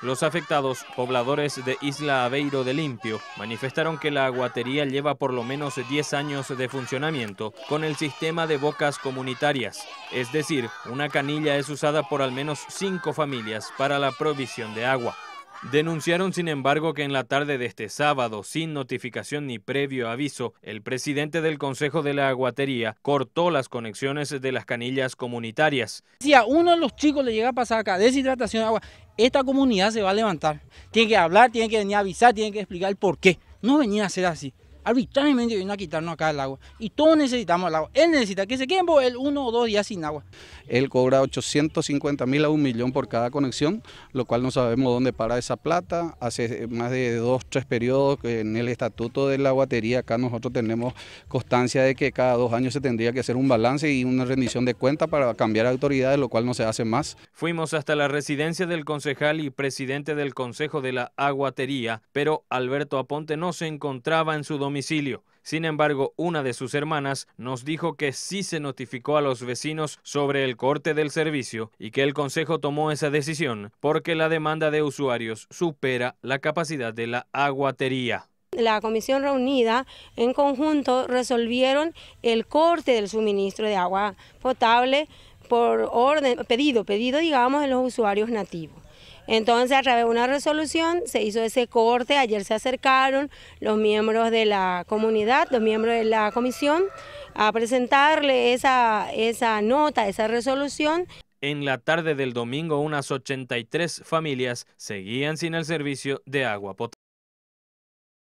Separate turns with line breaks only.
Los afectados, pobladores de Isla Aveiro de Limpio, manifestaron que la aguatería lleva por lo menos 10 años de funcionamiento con el sistema de bocas comunitarias, es decir, una canilla es usada por al menos 5 familias para la provisión de agua. Denunciaron, sin embargo, que en la tarde de este sábado, sin notificación ni previo aviso, el presidente del Consejo de la Aguatería cortó las conexiones de las canillas comunitarias.
Si a uno de los chicos le llega a pasar acá deshidratación de agua, esta comunidad se va a levantar. Tiene que hablar, tiene que venir a avisar, tiene que explicar por qué. No venía a ser así arbitrariamente vino a quitarnos acá el agua. Y todos necesitamos el agua. Él necesita que se queden por él uno o dos días sin agua.
Él cobra 850 mil a un millón por cada conexión, lo cual no sabemos dónde para esa plata. Hace más de dos, tres periodos que en el estatuto de la aguatería acá nosotros tenemos constancia de que cada dos años se tendría que hacer un balance y una rendición de cuenta para cambiar autoridades, lo cual no se hace más.
Fuimos hasta la residencia del concejal y presidente del Consejo de la Aguatería, pero Alberto Aponte no se encontraba en su domicilio sin embargo, una de sus hermanas nos dijo que sí se notificó a los vecinos sobre el corte del servicio y que el Consejo tomó esa decisión porque la demanda de usuarios supera la capacidad de la aguatería
la comisión reunida en conjunto resolvieron el corte del suministro de agua potable por orden, pedido, pedido digamos de los usuarios nativos. Entonces, a través de una resolución se hizo ese corte, ayer se acercaron los miembros de la comunidad, los miembros de la comisión, a presentarle esa, esa nota, esa resolución.
En la tarde del domingo, unas 83 familias seguían sin el servicio de agua potable.